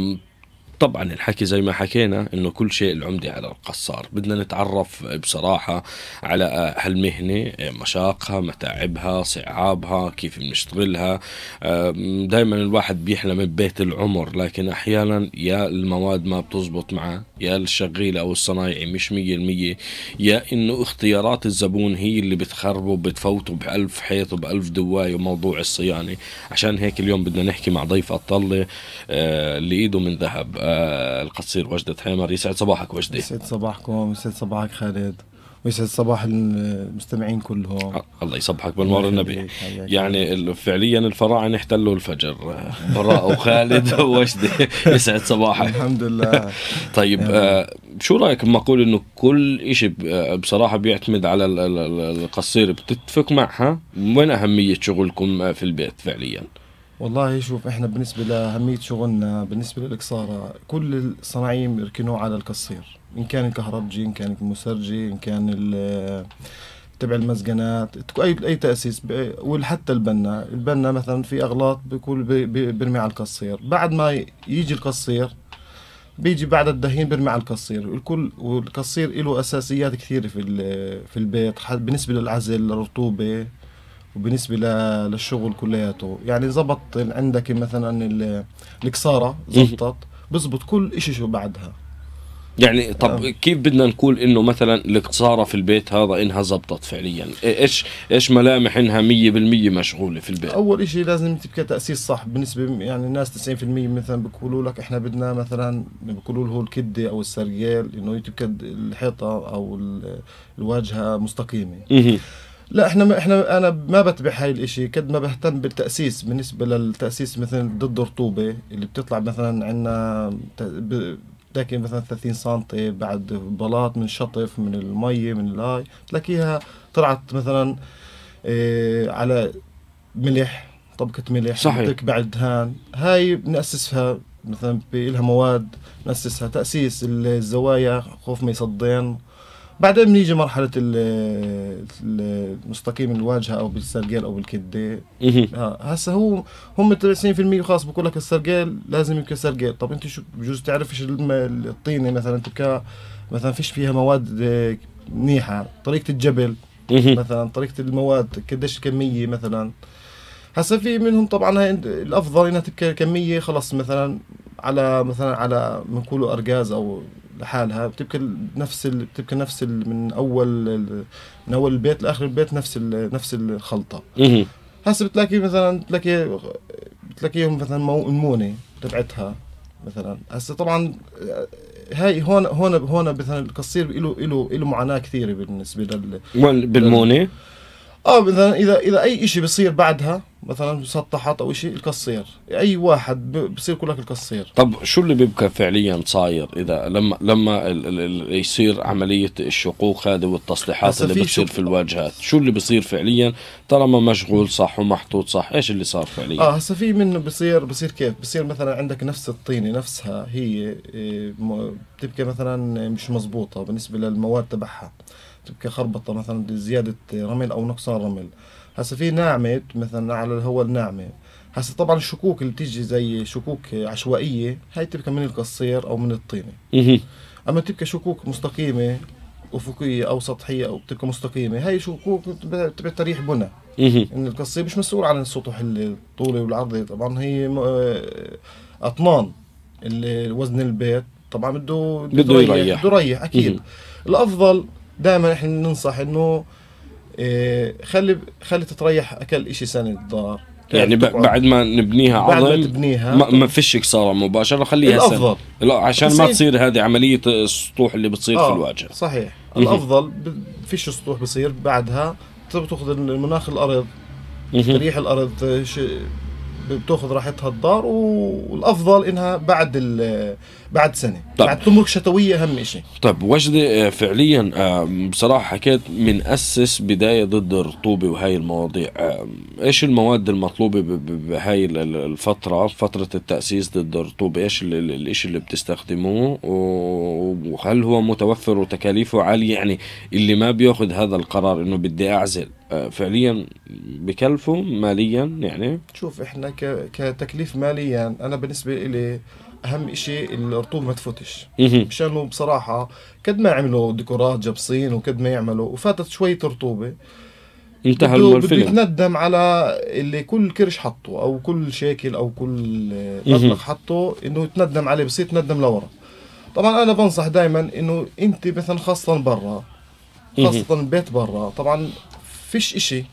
Mm. طبعا الحكي زي ما حكينا انه كل شيء العمدة على القصار بدنا نتعرف بصراحة على هالمهنة مشاقها متاعبها صعابها كيف بنشتغلها دايما الواحد بيحلم ببيت العمر لكن احيانا يا المواد ما بتزبط معه يا الشغيل او الصنايعي مش مية المية يا انه اختيارات الزبون هي اللي بتخربه بتفوته بألف حيط وبألف دواية وموضوع الصيانة عشان هيك اليوم بدنا نحكي مع ضيف الطلة أه، اللي ايده من ذهب القصير وجدة حامر يسعد صباحك وجدة يسعد صباحكم يسعد صباحك خالد ويسعد صباح المستمعين كلهم الله يصبحك بالمر النبي يعني فعليا الفراعنه احتلوا الفجر براء وخالد وجدة يسعد صباحك الحمد لله طيب آه شو رايك بمقول انه كل شيء آه، بصراحه بيعتمد على القصير بتتفق معها وين اهميه شغلكم آه، في البيت فعليا والله شوف احنا بالنسبه لاهميه شغلنا بالنسبه للاكساره كل الصناعيين يركنوا على القصير ان كان الكهربجي ان كان المسرجي ان كان تبع المسجنات اي اي تاسيس وحتى البنا البنا مثلا في اغلاط بكل بيرمي على القصير بعد ما يجي القصير بيجي بعد الدهين بيرمي على القصير الكل والقصير له اساسيات كثيره في في البيت بالنسبه للعزل للرطوبه وبالنسبه للشغل كلياته يعني زبط عندك مثلا الكساره إيه. زبطت بزبط كل إشي شو بعدها يعني طب آه. كيف بدنا نقول انه مثلا الاقتصاره في البيت هذا انها زبطت فعليا إيه، ايش ايش ملامح انها 100% مشغوله في البيت اول شيء لازم تبقى تاسيس صح بالنسبه يعني الناس 90% مثلا بيقولوا لك احنا بدنا مثلا بيقولوا له الكده او السرجال انه تبقى الحيطه او الواجهه مستقيمه لا احنا ما احنا انا ما بتبع هاي الاشي قد ما بهتم بالتاسيس بالنسبه للتاسيس مثلا ضد الرطوبه اللي بتطلع مثلا عندنا بتلاقي مثلا 30 سم بعد بلاط من شطف من المي من الهاي بتلاقيها طلعت مثلا إيه على ملح طبقه ملح صحيح بعد دهان هاي بناسسها مثلا لها مواد ناسسها تاسيس الزوايا خوف ما يصدين بعدين بنيجي مرحله المستقيم الواجهه او بالسرقيل او بالكده هسا هو هم 90% خاص بقول لك السرقيل لازم يبكى سرقيل طب انت شو بجوز تعرفش الطينه مثلا تبكى مثلا فيش فيها مواد منيحه آه، طريقه الجبل مثلا طريقه المواد قديش الكميه مثلا هسا في منهم طبعا الافضل انها تبكي كميه خلص مثلا على مثلا على بنقولوا ارجاز او لحالها بتبكي نفس ال... بتبكي نفس ال... من اول ال... من اول البيت لاخر البيت نفس ال... نفس الخلطه هسه بتلاقي مثلا بتلاقي بتلاقيهم مثلا مو... المونه تبعتها مثلا هسه طبعا هاي هون هون هون مثلا القصير له له له معاناه كثيره بالنسبه لل بالمونه اه اذا اذا اذا اي شيء بصير بعدها مثلا مسطحات او شيء القصير اي واحد بصير يقول لك القصير طب شو اللي بيبقى فعليا صاير اذا لما لما الـ الـ يصير عمليه الشقوق هذه والتصليحات اللي بتصير في الواجهات شو اللي بصير فعليا طالما مشغول صح ومحطوط صح ايش اللي صار فعليا اه هسه في منه بصير بصير كيف بصير مثلا عندك نفس الطينه نفسها هي بتبقى إيه، مثلا مش مزبوطه بالنسبه للمواد تبعها كخربطه مثلا زياده رمل او نقصان رمل هسا في ناعمه مثلا على الهواء الناعمه هسا طبعا الشكوك اللي بتيجي زي شكوك عشوائيه هاي تبكى من القصير او من الطينه إيه. اما تبكى شكوك مستقيمه افقيه او سطحيه او بتبقى مستقيمه هاي شكوك تبع تريح بنى إيه. ان القصير مش مسؤول عن السطح الطولي والعرضي طبعا هي آه، اطنان اللي وزن البيت طبعا بده بده يريح بده يريح اكيد إيه. الافضل دائما احنا ننصح انه إيه، خلي خلي تتريح اكل شيء سنه الدار يعني, يعني بعد ما نبنيها عضل بعد ما تبنيها ما, ما فيش كساره مباشره خليها الافضل سنة. لا عشان ما تصير هذه عمليه السطوح اللي بتصير آه في الواجهه صحيح الافضل فيش سطوح بصير بعدها تاخذ مناخ الارض تريح الارض بتاخذ راحتها الدار والافضل انها بعد بعد سنه طب. بعد تمرك شتويه اهم شيء طب وجدي آه، فعليا آه، بصراحه حكيت من اسس بدايه ضد الرطوبه وهي المواضيع آه، ايش المواد المطلوبه بهاي الفتره فتره التاسيس ضد الرطوبه ايش الشيء اللي بتستخدموه وهل هو متوفر وتكاليفه عاليه يعني اللي ما بياخذ هذا القرار انه بدي اعزل آه، فعليا بكلفه ماليا يعني شوف احنا كتكليف ماليا يعني، انا بالنسبه لي اهم شيء الرطوبه ما تفوتش مشان بصراحه قد ما عملوا ديكورات جبصين وقد ما يعملوا وفاتت شويه رطوبه انتهى الفيلم بيتندم على اللي كل كرش حطه او كل شاكل او كل مبلغ حطه انه يتندم عليه بصير يتندم لورا طبعا انا بنصح دائما انه انت مثلا خاصه برا خاصه بيت برا طبعا فيش إشي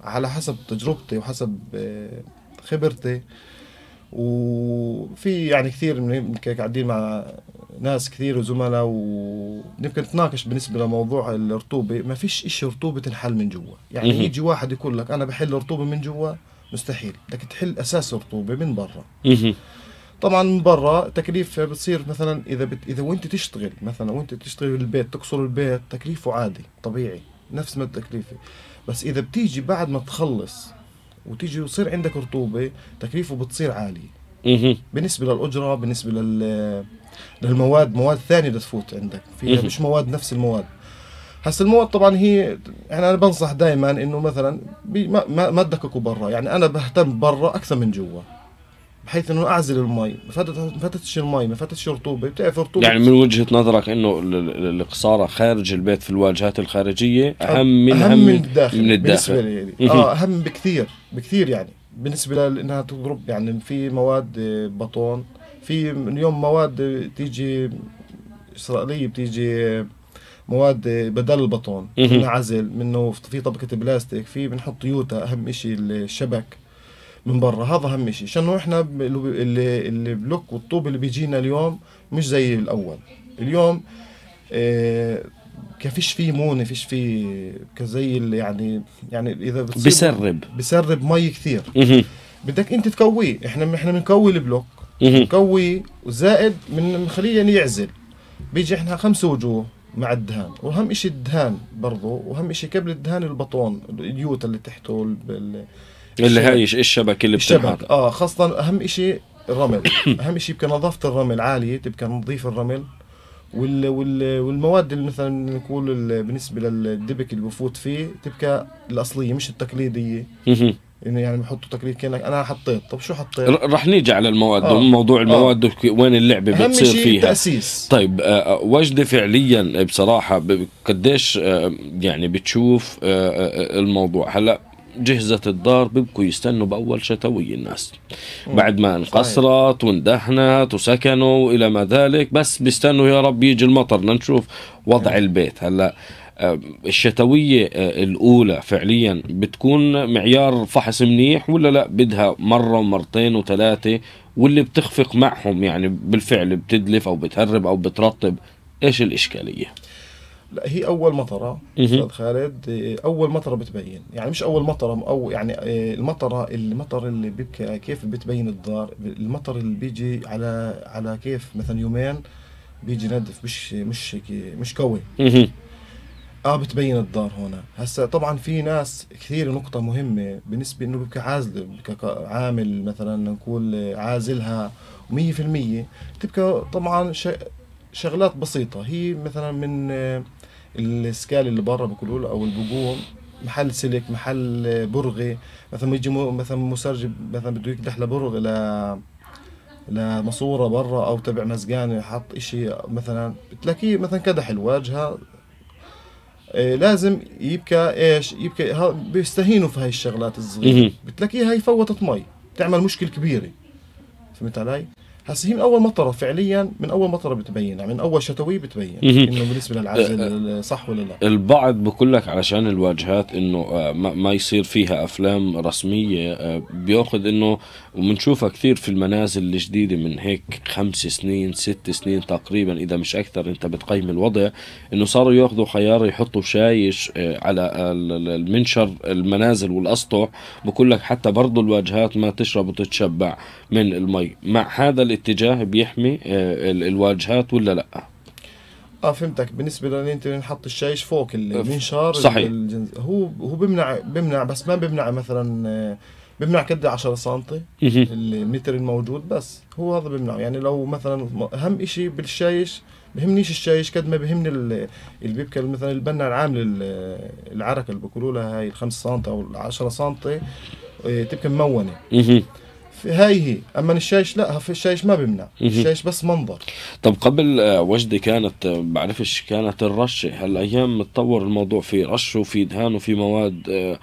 على حسب تجربتي وحسب آه، خبرتي وفي يعني كثير من قاعدين مع ناس كثير وزملاء ونمكن نتناقش بالنسبه لموضوع الرطوبه ما فيش إشي رطوبه تنحل من جوا يعني يجي واحد يقول لك انا بحل رطوبه من جوا مستحيل بدك تحل اساس الرطوبه من برا طبعا من برا تكليف بتصير مثلا اذا بت... اذا وانت تشتغل مثلا وانت تشتغل بالبيت تكسر البيت تكليفه عادي طبيعي نفس ما التكلفه بس اذا بتيجي بعد ما تخلص وتيجي ويصير عندك رطوبه تكليفه بتصير عاليه بالنسبه للاجره بالنسبه لل للمواد مواد ثانيه بدها تفوت عندك في مش مواد نفس المواد هسه المواد طبعا هي يعني انا بنصح دائما انه مثلا ما ما تدققوا برا يعني انا بهتم برا اكثر من جوا بحيث انه اعزل المي ما فتتش المي ما فتتش رطوبه بتعرف رطوبه يعني من وجهه نظرك انه القصاره خارج البيت في الواجهات الخارجيه اهم من اهم من الداخل من الداخل بالنسبه لي يعني. اه اهم بكثير بكثير يعني بالنسبه لانها تضرب يعني في مواد آه، بطون في اليوم مواد تيجي اسرائيليه بتيجي آه، مواد آه، بدل البطون منها عزل منه في طبقه بلاستيك في بنحط يوتا اهم شيء الشبك من برا هذا اهم شيء عشان احنا اللي البلوك والطوب اللي بيجينا اليوم مش زي الاول اليوم آه كفيش فيه مونه فيش فيه كزي يعني يعني اذا بسرب بسرب مي كثير بدك انت تكويه احنا احنا بنكوي البلوك بنكويه وزائد بنخليه يعني يعزل بيجي احنا خمس وجوه مع الدهان واهم شيء الدهان برضه واهم شيء قبل الدهان البطون اليوتا اللي تحته اللي هي الشبكه اللي بتنحط اه خاصه اهم شيء الرمل اهم شيء يبقى نظافه الرمل عاليه تبقى نظيف الرمل وال وال والمواد اللي مثلا نقول بالنسبه للدبك اللي بفوت فيه تبقى الاصليه مش التقليديه انه يعني بحطوا تقليد كانك انا حطيت طب شو حطيت رح نيجي على المواد آه. موضوع آه. المواد آه. وين اللعبه بتصير شيء فيها التأسيس. طيب آه, آه، وجده فعليا بصراحه قديش آه يعني بتشوف آه, آه، الموضوع هلا جهزت الدار بيبقوا يستنوا بأول شتوي الناس بعد ما انقصرت واندهنت وسكنوا وإلى ما ذلك بس بيستنوا يا رب يجي المطر لنشوف وضع البيت هلأ آه، الشتوية آه، الأولى فعليا بتكون معيار فحص منيح ولا لا بدها مرة ومرتين وثلاثة واللي بتخفق معهم يعني بالفعل بتدلف أو بتهرب أو بترطب إيش الإشكالية؟ لا هي اول مطره إيه. استاذ خالد إيه، اول مطره بتبين يعني مش اول مطره او يعني إيه، المطره المطر اللي بيبكي كيف بتبين الدار المطر اللي بيجي على على كيف مثلا يومين بيجي ندف مش مش مش قوي اه بتبين الدار هنا هسا طبعا في ناس كثير نقطة مهمة بالنسبة انه بيبقى عازل بيبقى عامل مثلا نقول عازلها 100% تبقى طبعا شغلات بسيطة هي مثلا من السكال اللي برا بيقولوا له او البقوم محل سلك محل برغي مثلا يجي مثلا مسرج مثلا بده يكدح لبرغ ل لمصورة برا او تبع مزقان حط اشي مثلا بتلاقيه مثلا كدح الواجهه إيه، لازم يبكى ايش يبكى بيستهينوا في هاي الشغلات الصغيره بتلاقيها هي فوتت مي بتعمل مشكله كبيره فهمت علي هسه هي من اول مطره فعليا من اول مطره بتبين يعني من اول شتوي بتبين انه بالنسبه للعزل أه، أه، صح ولا لا البعض بقول لك علشان الواجهات انه أه، ما يصير فيها افلام رسميه بياخذ انه وبنشوفها كثير في المنازل الجديده من هيك خمس سنين ست سنين تقريبا اذا مش اكثر انت بتقيم الوضع انه صاروا ياخذوا خيار يحطوا شايش على المنشر المنازل والاسطح بقول لك حتى برضه الواجهات ما تشرب وتتشبع من المي مع هذا الاتجاه بيحمي آه، الواجهات ولا لا اه فهمتك بالنسبه لان انت نحط الشايش فوق المنشار صحيح الجنز... هو هو بيمنع بيمنع بس ما بيمنع مثلا بيمنع قد 10 سم المتر الموجود بس هو هذا بيمنعه يعني لو مثلا اهم شيء بالشايش بهمنيش الشايش قد ما بهمني البيبكا مثلا البنا العامل العركه اللي بيقولوا لها هاي ال 5 سم او ال 10 سم تبقى ممونه هاي هي اما الشايش لا في الشايش ما بيمنع الشايش إيه بس منظر طب قبل آه، وجدة كانت آه، بعرفش كانت الرشه هالايام متطور الموضوع في رش وفي دهان وفي مواد آه،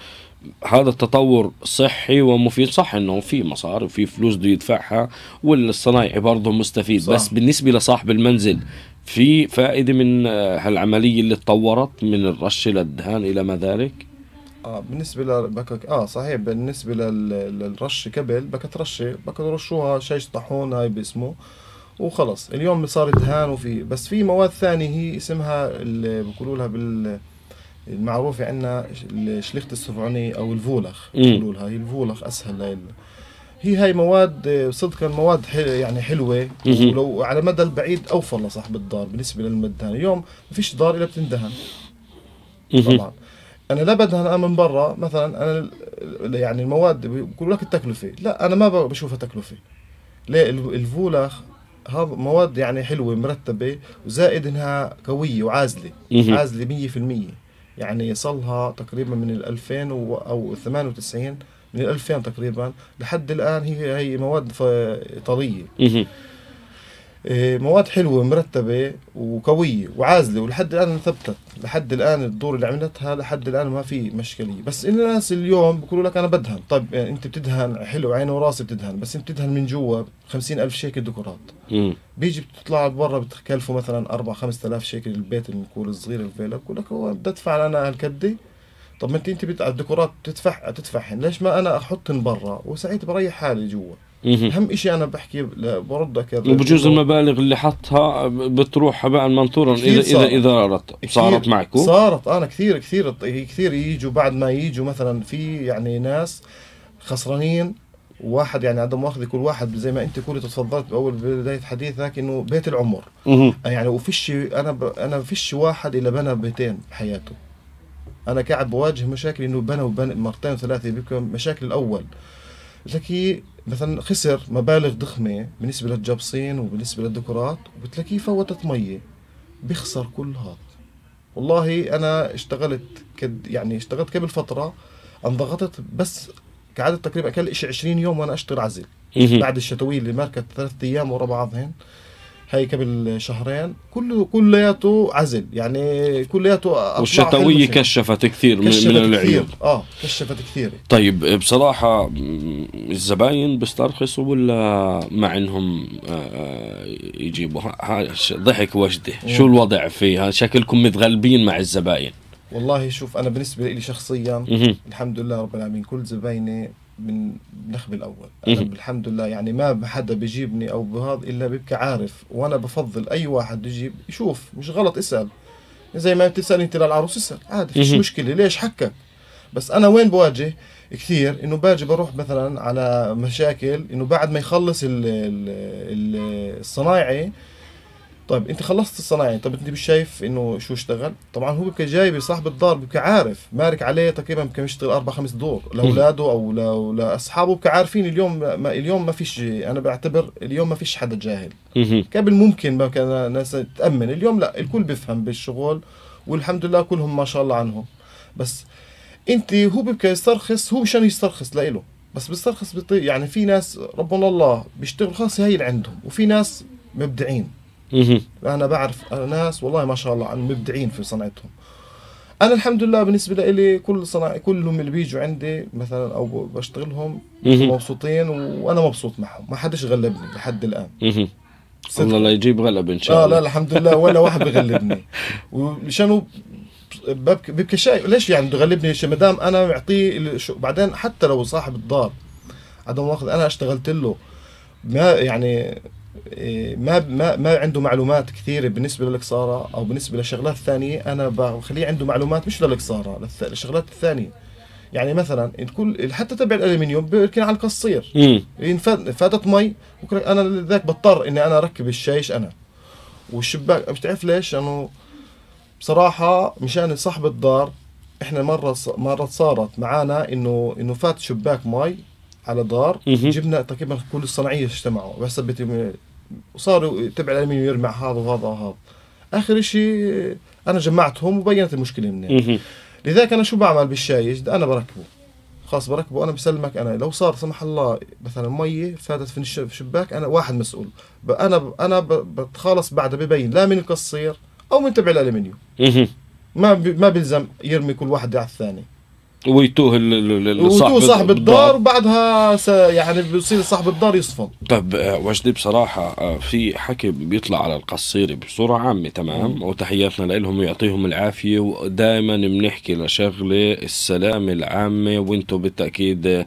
هذا التطور صحي ومفيد صح انه في مصاري وفي فلوس بده يدفعها والصنايعي برضه مستفيد صح. بس بالنسبه لصاحب المنزل في فائده من هالعمليه اللي تطورت من الرش للدهان الى ما ذلك اه بالنسبه ل بك... اه صحيح بالنسبه للرشه قبل بكت ترشي بدك ترشوها شيش طاحون هاي باسمه وخلص اليوم صار دهان وفي بس في مواد ثانيه هي اسمها اللي بيقولوا لها بال المعروفة عندنا شليخة السفعوني أو الفولخ بيقولوا لها هي الفولخ أسهل هي هي هاي مواد صدقا مواد حل يعني حلوه ولو على مدى البعيد اوفر لصاحب الدار بالنسبه للمدهن اليوم ما فيش دار الا بتندهن طبعا انا لا بدها انا من برا مثلا انا يعني المواد بيقولوا لك التكلفه لا انا ما بشوفها تكلفه ليه الفولاخ هذا مواد يعني حلوه مرتبه وزائد انها قويه وعازله عازله 100% يعني صلها تقريبا من ال 2000 او 98 من ال 2000 تقريبا لحد الان هي هي مواد طريه إيه، مواد حلوه مرتبه وقويه وعازله ولحد الان ثبتت لحد الان الدور اللي عملتها لحد الان ما في مشكله بس الناس اليوم بيقولوا لك انا بدهن طيب يعني انت بتدهن حلو عيني وراسي بتدهن بس انت بتدهن من جوا 50000 شيكل ديكورات بيجي بتطلع برا بتكلفه مثلا 4 5000 شيكل البيت المكول الصغير الفيلا بقول لك هو بدي ادفع انا هالكدي طب ما انت انت على الديكورات بتدفع بتدفعهن ليش ما انا احطهن برا وسعيد بريح حالي جوا اهم شيء انا بحكي برد اكرر وبجوز المبالغ اللي حطها بتروح هباء منثورا اذا اذا اذا صارت معكم صارت انا كثير كثير كثير يجوا بعد ما يجوا مثلا في يعني ناس خسرانين واحد يعني عدم مؤاخذة كل واحد زي ما انت كنت تفضلت باول بدايه حديثك انه بيت العمر يعني وفيش انا ب... انا فيش واحد الا بنى بيتين بحياته انا قاعد بواجه مشاكل انه وبنى مرتين وثلاثه بكم مشاكل الاول بتلاقيه مثلا خسر مبالغ ضخمه بالنسبه للجبصين وبالنسبه للديكورات وبتلاقيه فوتت ميه بيخسر كل هذا والله انا اشتغلت كد يعني اشتغلت قبل فتره انضغطت بس قعدت تقريبا اقل شيء 20 يوم وانا اشتغل عزل إيه. بعد الشتويه اللي ماركت ثلاث ايام ورا بعضهن هي قبل شهرين كله كلياته عزل يعني كلياته والشتويه كشفت كثير كشفت من العيوب اه كشفت كثير طيب بصراحه الزباين بيسترخصوا ولا مع انهم آه، آه، يجيبوا ضحك وجدي شو الوضع فيها شكلكم متغلبين مع الزباين والله شوف انا بالنسبه لي شخصيا الحمد لله رب العالمين كل زبايني من النخب الاول انا الحمد لله يعني ما حدا بيجيبني او بهذا الا بيبقى عارف وانا بفضل اي واحد يجيب يشوف مش غلط اسال زي ما بتسال انت للعروس اسال عادي فيش مشكله ليش حكك بس انا وين بواجه كثير انه باجي بروح مثلا على مشاكل انه بعد ما يخلص الصنايعي طيب انت خلصت الصناعي طيب انت مش شايف انه شو اشتغل طبعا هو بكى جايبه صاحب الدار بكى عارف مارك عليه تقريبا كم يشتغل اربع خمس دور لاولاده او لو لاصحابه بكى عارفين اليوم ما اليوم ما فيش انا بعتبر اليوم ما فيش حدا جاهل قبل ممكن ما كان ناس تامن اليوم لا الكل بيفهم بالشغل والحمد لله كلهم ما شاء الله عنهم بس انت هو بك يسترخص هو مشان يسترخص لإله بس بيسترخص يعني في ناس ربنا الله بيشتغل خاص هي اللي عندهم وفي ناس مبدعين انا بعرف ناس والله ما شاء الله عنهم مبدعين في صنعتهم انا الحمد لله بالنسبه لي كل صناع كلهم اللي بيجوا عندي مثلا او بشتغلهم مبسوطين وانا مبسوط معهم ما حدش غلبني لحد الان الله لا يجيب غلب ان شاء آه، الله اه لا الحمد لله ولا واحد بغلبني ومشانه ببكي ببكي شيء ليش يعني بده يغلبني شيء ما دام انا معطيه بعدين حتى لو صاحب الدار عدم مؤاخذه انا اشتغلت له ما يعني إيه، ما ما ما عنده معلومات كثيره بالنسبه للقصاره او بالنسبه للشغلات الثانيه انا بخليه عنده معلومات مش للقصاره للشغلات الثانيه يعني مثلا الكل حتى تبع الالمنيوم بيركن على القصير فاتت مي انا لذلك بضطر اني انا اركب الشيش انا والشباك مش تعرف ليش انه بصراحه مشان صاحب الدار احنا مره مره صارت معانا انه انه فات شباك مي على دار جبنا تقريبا كل الصناعيه اجتمعوا بس وصاروا تبع الالمنيوم يرمع هذا وهذا وهذا اخر شيء انا جمعتهم وبينت المشكله منين لذلك انا شو بعمل بالشايج انا بركبه خلاص بركبه انا بسلمك انا لو صار سمح الله مثلا مي فاتت في الشباك انا واحد مسؤول انا انا بتخلص بعدها ببين لا من القصير او من تبع الالمنيوم ما ما بيلزم يرمي كل واحد على الثاني ويتوه ويتوه صاحب الدار وبعدها يعني بيصير صاحب الدار يصفن طب آه، وجدي بصراحه آه، في حكي بيطلع على القصيري بصوره عامه تمام وتحياتنا لهم ويعطيهم العافيه ودائما بنحكي لشغله السلامه العامه وانتم بالتاكيد آه،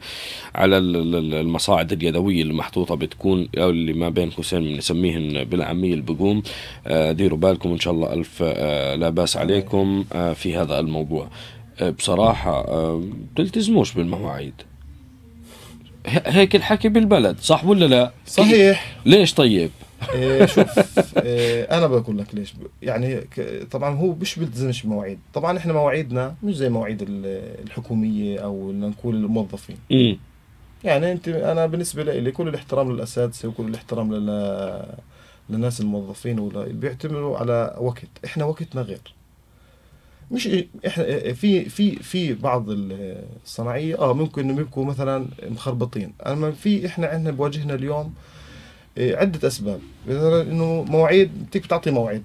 على المصاعد اليدويه المحطوطه بتكون او اللي ما بين قوسين بنسميهن بالعاميه البقوم ديروا بالكم ان شاء الله الف لا باس عليكم في هذا الموضوع بصراحة بتلتزموش بالمواعيد هيك الحكي بالبلد صح ولا لا صحيح ليش طيب إيه شوف إيه انا بقول لك ليش يعني طبعا هو مش بيلتزمش بمواعيد طبعا احنا مواعيدنا مش زي مواعيد الحكوميه او نقول الموظفين يعني انت انا بالنسبه لي كل الاحترام للاساتذه وكل الاحترام للناس الموظفين ولا بيعتمدوا على وقت احنا وقتنا غير مش احنا في في في بعض الصناعيه اه ممكن انهم يبقوا مثلا مخربطين اما في احنا عندنا بواجهنا اليوم إيه، عده اسباب مثلا انه مواعيد بتك بتعطي مواعيد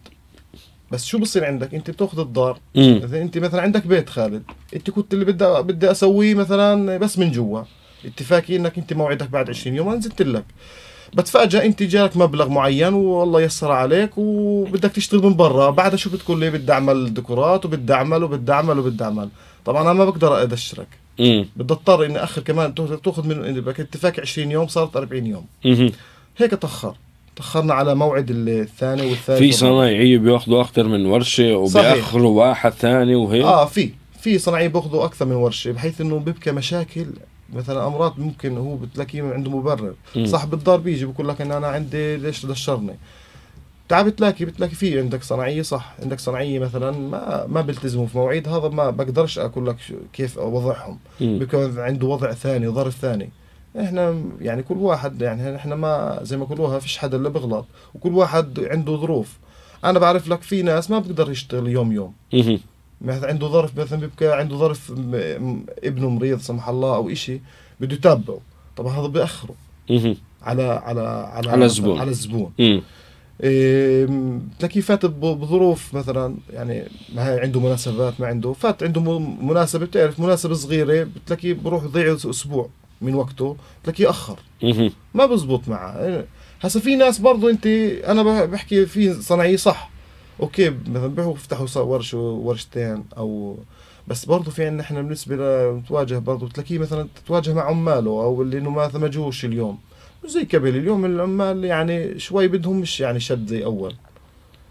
بس شو بصير عندك انت بتاخذ الدار اذا انت مثلا عندك بيت خالد انت كنت اللي بدي بدي اسويه مثلا بس من جوا اتفاقي انك انت موعدك بعد 20 يوم انا نزلت لك بتفاجئ انت جالك مبلغ معين والله يسر عليك وبدك تشتغل من برا بعدها شو بتقول لي بدي اعمل ديكورات وبدي اعمل وبدي اعمل وبدي اعمل طبعا انا ما بقدر ادشرك بدي اضطر اني اخر كمان تاخذ من اتفاق 20 يوم صارت 40 يوم مم. هيك تاخر تاخرنا على موعد الثاني والثالث في صنايعيه بياخذوا اكثر من ورشه وبياخروا واحد ثاني وهيك اه في في صناعيه بياخذوا اكثر من ورشه بحيث انه بيبكى مشاكل مثلا امراض ممكن هو بتلاقيه عنده مبرر مم. صاحب الدار بيجي بيقول لك ان انا عندي ليش دشرني تعال بتلاقي بتلاقي في عندك صناعيه صح عندك صناعيه مثلا ما ما بيلتزموا في مواعيد هذا ما بقدرش اقول لك كيف وضعهم بيكون عنده وضع ثاني ظرف ثاني احنا يعني كل واحد يعني احنا ما زي ما ما فيش حدا اللي بغلط وكل واحد عنده ظروف انا بعرف لك في ناس ما بقدر يشتغل يوم يوم مثلا عنده ظرف مثلا بيبكى عنده ظرف ابنه مريض سمح الله او شيء بده يتابعه طبعا هذا بأخره على على على على الزبون على الزبون تلاقيه فات بظروف مثلا يعني ما عنده مناسبات ما عنده فات عنده مناسبه بتعرف مناسبه صغيره بتلاقيه بروح يضيع اسبوع من وقته بتلاقيه اخر ما بزبط معه هسا في ناس برضه انت انا بحكي في صناعيه صح اوكي مثلا بيروحوا يفتحوا ورش ورشتين او بس برضه في عندنا احنا بالنسبه لنتواجه برضه تلاقيه مثلا تتواجه مع عماله او اللي انه ما ثمجوش اليوم زي قبل اليوم العمال يعني شوي بدهم مش يعني شد زي اول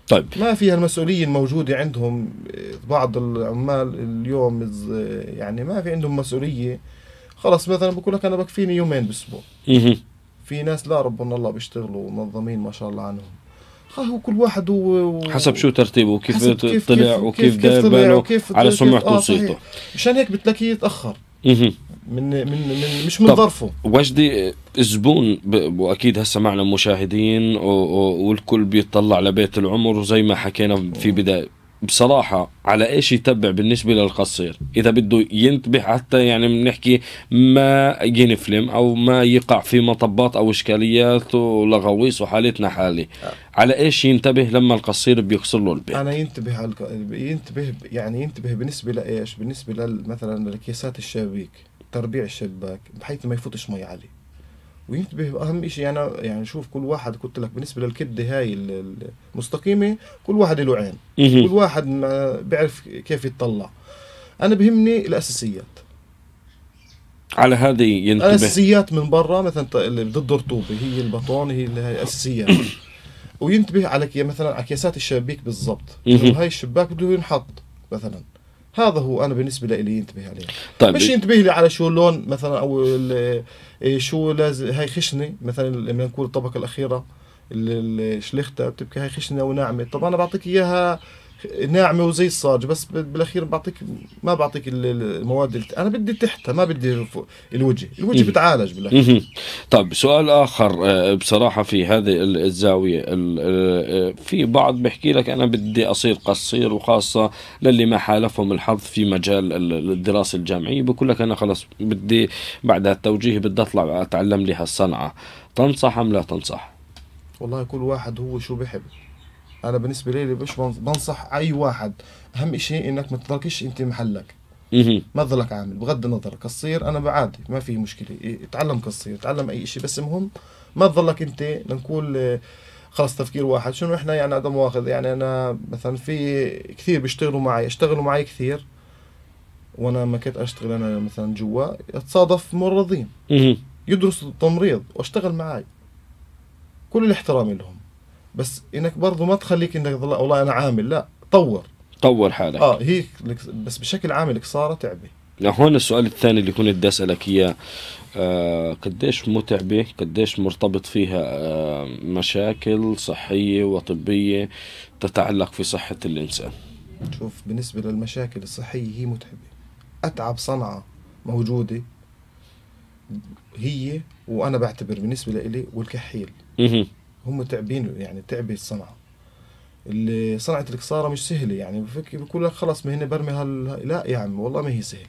طيب ما في هالمسؤوليه الموجوده عندهم بعض العمال اليوم يعني ما في عندهم مسؤوليه خلص مثلا بقول لك انا بكفيني يومين بالاسبوع في ناس لا ربنا الله بيشتغلوا منظمين ما شاء الله عنهم آه، هو كل واحد و... حسب شو ترتيبه وكيف طلع وكيف دار باله على سمعته وصيته آه، مشان هيك بتلاقيه يتاخر من من من مش من ظرفه وجدي الزبون واكيد هسه معنا مشاهدين والكل بيطلع لبيت العمر وزي ما حكينا في بدايه بصراحة على ايش يتبع بالنسبة للقصير اذا بده ينتبه حتى يعني بنحكي ما ينفلم او ما يقع في مطبات او اشكاليات ولغويص وحالتنا حالي آه. على ايش ينتبه لما القصير بيقصر له البيت انا ينتبه على ينتبه يعني ينتبه بالنسبة لايش بالنسبة مثلا لكيسات الشبابيك تربيع الشباك بحيث ما يفوتش مي عليه وينتبه اهم شيء يعني انا يعني شوف كل واحد قلت لك بالنسبه للكده هاي المستقيمه كل واحد له عين إيه. كل واحد ما بيعرف كيف يتطلع انا بهمني الاساسيات على هذه ينتبه الاساسيات من برا مثلا ضد الرطوبه هي البطون هي الاساسيات وينتبه على مثلا على كياسات الشبابيك بالضبط إيه. هاي الشباك بده ينحط مثلا هذا هو انا بالنسبه لي ينتبه عليه طيب مش ينتبه لي على شو اللون مثلا او إيه، شو لازم هاي خشنه مثلا لما نقول الطبقه الاخيره الشليخته بتبكي هاي خشنه وناعمه طب انا بعطيك اياها ناعمه وزي الصاج بس بالاخير بعطيك ما بعطيك المواد اللي انا بدي تحتها ما بدي الوجه الوجه بتعالج بالاخير طيب سؤال اخر آه، بصراحه في هذه الزاويه آه، آه، في بعض بحكي لك انا بدي اصير قصير وخاصه للي ما حالفهم الحظ في مجال الدراسه الجامعيه بقول لك انا خلص بدي بعد التوجيه بدي اطلع اتعلم لي هالصنعه تنصح ام لا تنصح والله كل واحد هو شو بحب انا بالنسبه لي مش بنصح اي واحد اهم شيء انك ما تضلكش انت محلك إيه. ما تضلك عامل بغض النظر قصير انا بعادي ما في مشكله اتعلم إيه، قصير اتعلم اي شيء بس المهم ما تضلك انت نقول خلص تفكير واحد شنو احنا يعني ادم واخذ يعني انا مثلا في كثير بيشتغلوا معي اشتغلوا معي كثير وانا ما كنت اشتغل انا مثلا جوا اتصادف مرضين إيه. يدرسوا التمريض واشتغل معي كل الاحترام لهم بس انك برضه ما تخليك انك والله انا عامل لا طور طور حالك اه هي بس بشكل عام صارت تعبه هون السؤال الثاني اللي كنت بدي اسالك اياه آه، قديش متعبة قديش مرتبط فيها آه، مشاكل صحية وطبية تتعلق في صحة الإنسان شوف بالنسبة للمشاكل الصحية هي متعبة أتعب صنعة موجودة هي وأنا بعتبر بالنسبة لإلي والكحيل هم تعبين يعني تعبي الصنعه اللي صنعه الكساره مش سهله يعني بفكر بقول لك خلص ما برمي هال لا يا عم والله ما هي سهله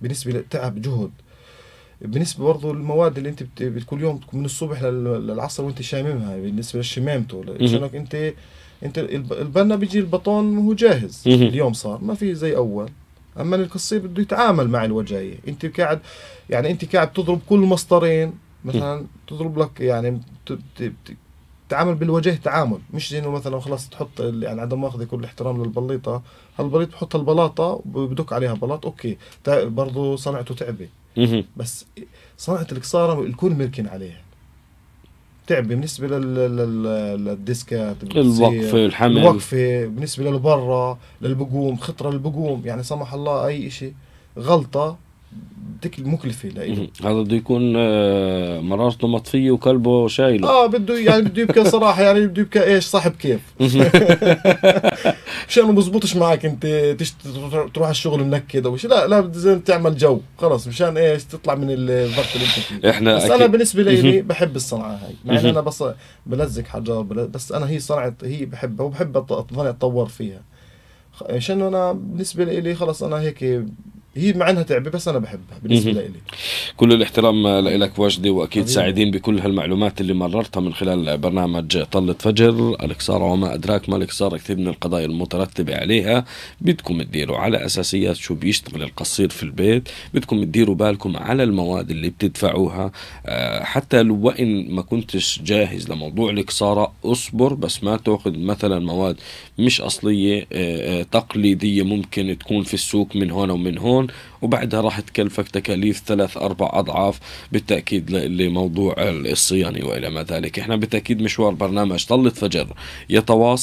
بالنسبه للتعب جهد بالنسبه برضه المواد اللي انت بت... كل يوم من الصبح للعصر وانت شاممها بالنسبه لشمامته لانك انت انت البنا بيجي البطون وهو جاهز اليوم صار ما في زي اول اما القصير بده يتعامل مع الوجايه انت قاعد يعني انت قاعد تضرب كل مسطرين مثلا تضرب لك يعني تعامل بالوجه تعامل مش زي انه مثلا خلاص تحط يعني عدم مؤاخذه كل الاحترام للبليطه هالبليط بحط البلاطه بدك عليها بلاط اوكي برضه صنعته تعبه بس صنعه القصاره الكل ملكن عليها تعبه بالنسبه للديسكات الوقفه الحمل الوقفه بالنسبه للبرة للبقوم خطره للبقوم يعني سمح الله اي شيء غلطه مكلفه لا هذا بده يكون آه، مرارته مطفيه وكلبه شايله اه بده يعني بده يبكي صراحه يعني بده يبكي ايش صاحب كيف مشان ما بزبطش معك انت تشت... تروح الشغل منكد او شيء لا لا لازم تعمل جو خلص مشان ايش تطلع من الضغط اللي انت فيه احنا بس انا بالنسبه لي بحب الصنعه هاي مع ان انا بس بلزق حجر بس انا هي صنعه هي بحبها وبحب اضل اتطور فيها عشان انا بالنسبه لي خلص انا هيك هي مع انها تعبه بس انا بحبها بالنسبه لي كل الاحترام لك وجدي واكيد حبيب. سعيدين بكل هالمعلومات اللي مررتها من خلال برنامج طلة فجر الكسارة وما ادراك ما الكسارة كثير من القضايا المترتبه عليها بدكم تديروا على اساسيات شو بيشتغل القصير في البيت بدكم تديروا بالكم على المواد اللي بتدفعوها آه، حتى لو وان ما كنتش جاهز لموضوع الكسارة اصبر بس ما تاخذ مثلا مواد مش اصليه آه، آه، تقليديه ممكن تكون في السوق من هون ومن هون وبعدها راح تكلفك تكاليف ثلاث أربع أضعاف بالتأكيد لموضوع الصيانة وإلى ما ذلك احنا بالتأكيد مشوار برنامج طلت فجر يتواصل